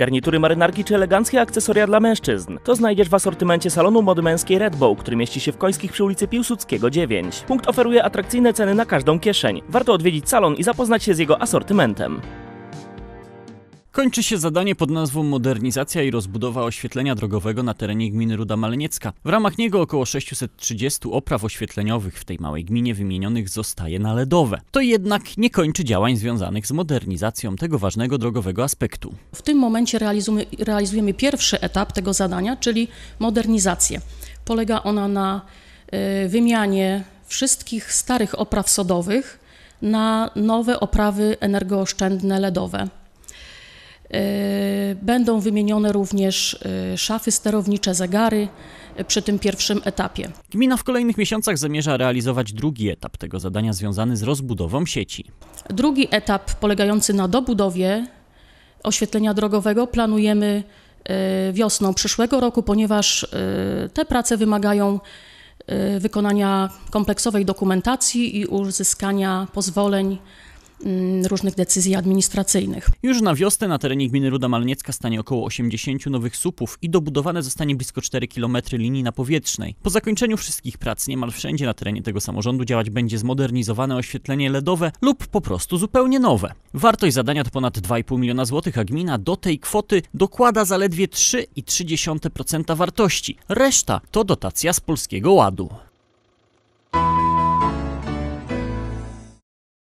Garnitury marynarki czy eleganckie akcesoria dla mężczyzn. To znajdziesz w asortymencie salonu mody męskiej Red Bow, który mieści się w Końskich przy ulicy Piłsudskiego 9. Punkt oferuje atrakcyjne ceny na każdą kieszeń. Warto odwiedzić salon i zapoznać się z jego asortymentem. Kończy się zadanie pod nazwą Modernizacja i rozbudowa oświetlenia drogowego na terenie gminy Ruda Maleniecka. W ramach niego około 630 opraw oświetleniowych w tej małej gminie wymienionych zostaje na LEDowe. To jednak nie kończy działań związanych z modernizacją tego ważnego drogowego aspektu. W tym momencie realizujemy, realizujemy pierwszy etap tego zadania, czyli modernizację. Polega ona na y, wymianie wszystkich starych opraw sodowych na nowe oprawy energooszczędne LEDowe. E, będą wymienione również e, szafy sterownicze, zegary e, przy tym pierwszym etapie. Gmina w kolejnych miesiącach zamierza realizować drugi etap tego zadania związany z rozbudową sieci. Drugi etap polegający na dobudowie oświetlenia drogowego planujemy wiosną przyszłego roku, ponieważ te prace wymagają wykonania kompleksowej dokumentacji i uzyskania pozwoleń Mm, różnych decyzji administracyjnych. Już na wiosnę na terenie gminy Ruda Malniecka stanie około 80 nowych słupów i dobudowane zostanie blisko 4 km linii napowietrznej. Po zakończeniu wszystkich prac niemal wszędzie na terenie tego samorządu działać będzie zmodernizowane oświetlenie LEDowe lub po prostu zupełnie nowe. Wartość zadania to ponad 2,5 miliona złotych, a gmina do tej kwoty dokłada zaledwie 3,3% wartości. Reszta to dotacja z Polskiego Ładu.